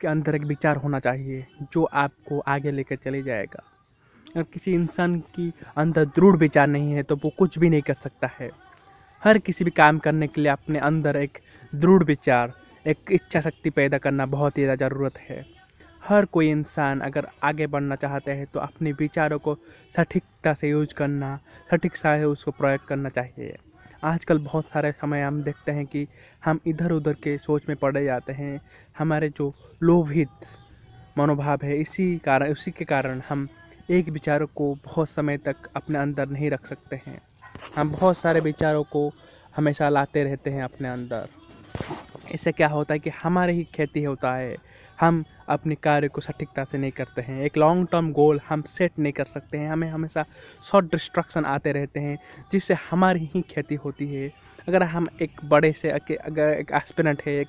के अंदर एक विचार होना चाहिए जो आपको आगे लेकर चले जाएगा अगर किसी इंसान की अंदर दृढ़ विचार नहीं है तो वो कुछ भी नहीं कर सकता है हर किसी भी काम करने के लिए अपने अंदर एक दृढ़ विचार एक इच्छा शक्ति पैदा करना बहुत ही ज़्यादा ज़रूरत है हर कोई इंसान अगर आगे बढ़ना चाहते हैं तो अपने विचारों को सटीकता से यूज करना सटीक से उसको प्रयोग करना चाहिए आजकल बहुत सारे समय हम देखते हैं कि हम इधर उधर के सोच में पड़े जाते हैं हमारे जो लोभित मनोभाव है इसी कारण उसी के कारण हम एक विचारों को बहुत समय तक अपने अंदर नहीं रख सकते हैं हम बहुत सारे विचारों को हमेशा लाते रहते हैं अपने अंदर इससे क्या होता है कि हमारे ही खेती होता है हम अपने कार्य को सटीकता से नहीं करते हैं एक लॉन्ग टर्म गोल हम सेट नहीं कर सकते हैं हमें हमेशा शॉर्ट डिस्ट्रक्शन आते रहते हैं जिससे हमारी ही क्षति होती है अगर हम एक बड़े से अगर एक एस्पिरेंट है एक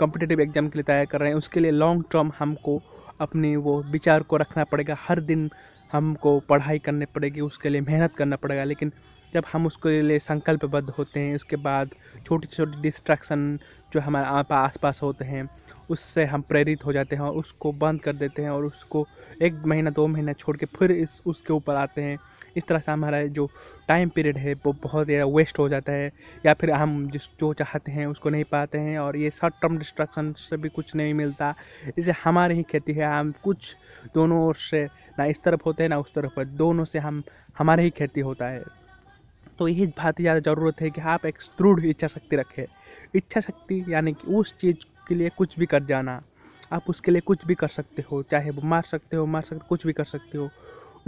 कॉम्पिटेटिव एग्जाम के लिए तैयार कर रहे हैं उसके लिए लॉन्ग टर्म हमको अपने वो विचार को रखना पड़ेगा हर दिन हमको पढ़ाई करनी पड़ेगी उसके लिए मेहनत करना पड़ेगा लेकिन जब हम उसके लिए संकल्पबद्ध होते हैं उसके बाद छोटी छोटी डिस्ट्रैक्शन जो हमारे आसपास होते हैं उससे हम प्रेरित हो जाते हैं और उसको बंद कर देते हैं और उसको एक महीना दो महीना छोड़ के फिर इस उसके ऊपर आते हैं इस तरह से हमारा जो टाइम पीरियड है वो बहुत ज़्यादा वेस्ट हो जाता है या फिर हम जिस जो चाहते हैं उसको नहीं पाते हैं और ये शॉर्ट टर्म डिस्ट्रक्शन से भी कुछ नहीं मिलता इसे हमारी ही खेती है हम कुछ दोनों ओर से ना इस तरफ होते हैं ना उस तरफ दोनों से हम हमारे ही खेती होता है तो यही बात ज़्यादा ज़रूरत है कि आप एक दृढ़ इच्छा शक्ति रखें इच्छा शक्ति यानी कि उस चीज़ उसके लिए कुछ भी कर जाना आप उसके लिए कुछ भी कर सकते हो चाहे वो मार सकते हो मार सकते कुछ भी कर सकते हो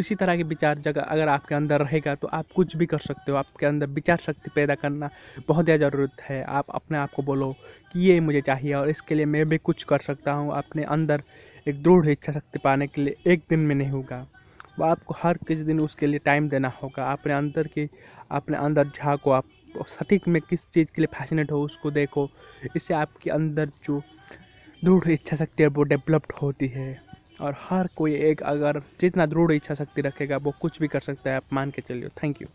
इसी तरह के विचार जगह अगर आपके अंदर रहेगा तो आप कुछ भी कर सकते हो आपके अंदर विचार शक्ति पैदा करना बहुत ज़्यादा ज़रूरत है आप अपने आप को बोलो कि ये मुझे चाहिए और इसके लिए मैं भी कुछ कर सकता हूँ अपने अंदर एक दृढ़ इच्छा शक्ति पाने के लिए एक दिन में नहीं होगा वह आपको हर किस दिन उसके लिए टाइम देना होगा अपने अंदर की अपने अंदर झाँको आप सटीक में किस चीज़ के लिए फैसिनेट हो उसको देखो इससे आपके अंदर जो दृढ़ इच्छा शक्ति है वो डेवलप्ड होती है और हर कोई एक अगर जितना दृढ़ इच्छा शक्ति रखेगा वो कुछ भी कर सकता है आप मान के चलिए थैंक यू